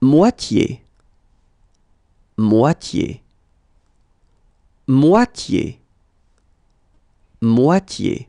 moitié, moitié, moitié, moitié.